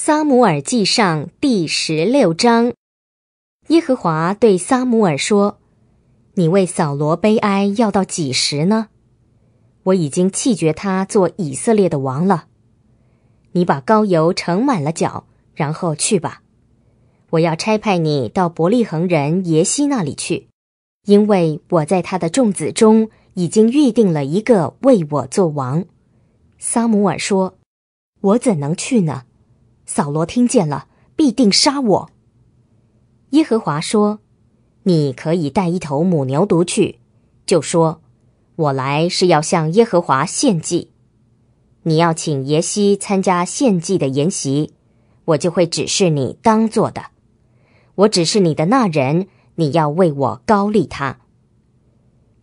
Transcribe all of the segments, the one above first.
撒母耳记上第十六章，耶和华对撒母耳说：“你为扫罗悲哀要到几时呢？我已经弃绝他做以色列的王了。你把膏油盛满了脚，然后去吧。我要差派你到伯利恒人耶西那里去，因为我在他的众子中已经预定了一个为我做王。”撒姆耳说：“我怎能去呢？”扫罗听见了，必定杀我。耶和华说：“你可以带一头母牛犊去，就说：‘我来是要向耶和华献祭。’你要请耶西参加献祭的筵席，我就会指示你当做的。我指示你的那人，你要为我高利他。”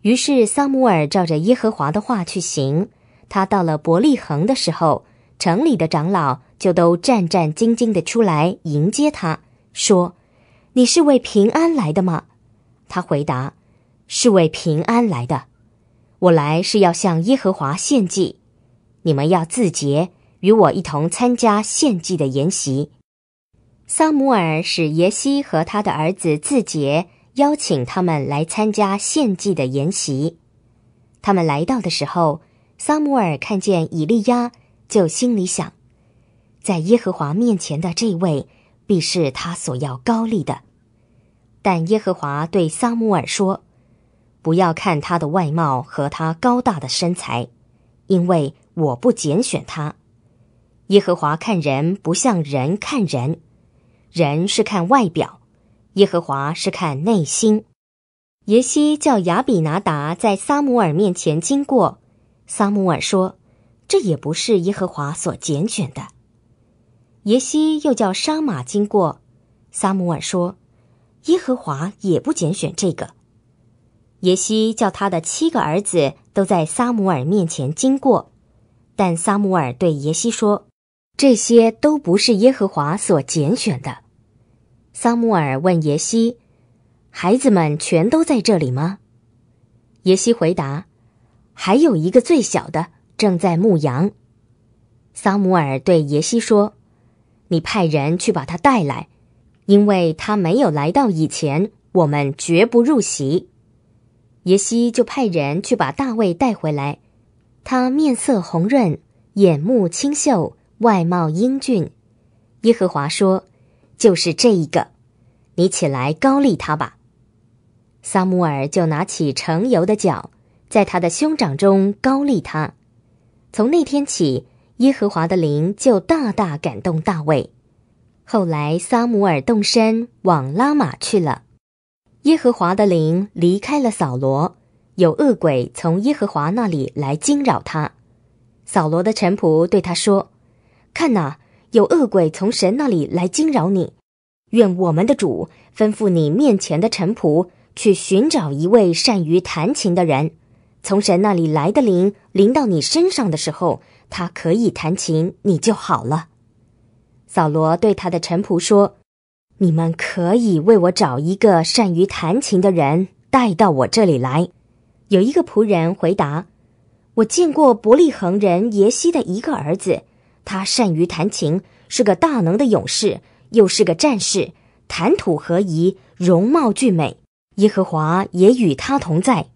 于是撒母耳照着耶和华的话去行。他到了伯利恒的时候，城里的长老。就都战战兢兢地出来迎接他，说：“你是为平安来的吗？”他回答：“是为平安来的。我来是要向耶和华献祭。你们要自洁，与我一同参加献祭的筵席。”萨摩尔使耶西和他的儿子自洁邀请他们来参加献祭的筵席。他们来到的时候，萨摩尔看见以利亚，就心里想。在耶和华面前的这位，必是他所要高立的。但耶和华对撒母耳说：“不要看他的外貌和他高大的身材，因为我不拣选他。耶和华看人不像人看人，人是看外表，耶和华是看内心。”耶西叫亚比拿达在撒母耳面前经过，撒母耳说：“这也不是耶和华所拣选的。”耶西又叫沙马经过，撒姆尔说：“耶和华也不拣选这个。”耶西叫他的七个儿子都在撒姆尔面前经过，但撒姆尔对耶西说：“这些都不是耶和华所拣选的。”撒姆尔问耶西：“孩子们全都在这里吗？”耶西回答：“还有一个最小的正在牧羊。”撒姆尔对耶西说。你派人去把他带来，因为他没有来到以前，我们绝不入席。耶西就派人去把大卫带回来。他面色红润，眼目清秀，外貌英俊。耶和华说：“就是这一个，你起来高丽他吧。”撒母耳就拿起盛油的脚，在他的兄长中高丽他。从那天起。耶和华的灵就大大感动大卫。后来，撒母耳动身往拉玛去了。耶和华的灵离开了扫罗，有恶鬼从耶和华那里来惊扰他。扫罗的臣仆对他说：“看哪，有恶鬼从神那里来惊扰你。愿我们的主吩咐你面前的臣仆去寻找一位善于弹琴的人。从神那里来的灵临到你身上的时候。”他可以弹琴，你就好了。扫罗对他的臣仆说：“你们可以为我找一个善于弹琴的人带到我这里来。”有一个仆人回答：“我见过伯利恒人耶西的一个儿子，他善于弹琴，是个大能的勇士，又是个战士，谈吐合宜，容貌俊美。耶和华也与他同在。”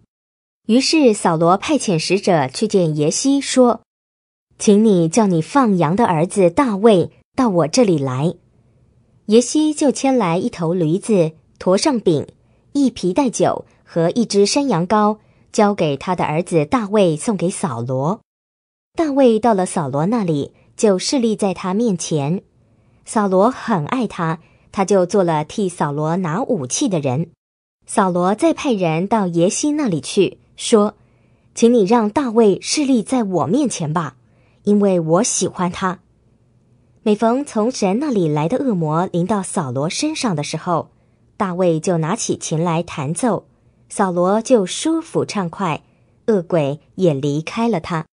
于是扫罗派遣使者去见耶西，说。请你叫你放羊的儿子大卫到我这里来。耶西就牵来一头驴子，驮上饼、一皮带酒和一只山羊羔，交给他的儿子大卫送给扫罗。大卫到了扫罗那里，就侍立在他面前。扫罗很爱他，他就做了替扫罗拿武器的人。扫罗再派人到耶西那里去说：“请你让大卫侍立在我面前吧。”因为我喜欢他，每逢从神那里来的恶魔临到扫罗身上的时候，大卫就拿起琴来弹奏，扫罗就舒服畅快，恶鬼也离开了他。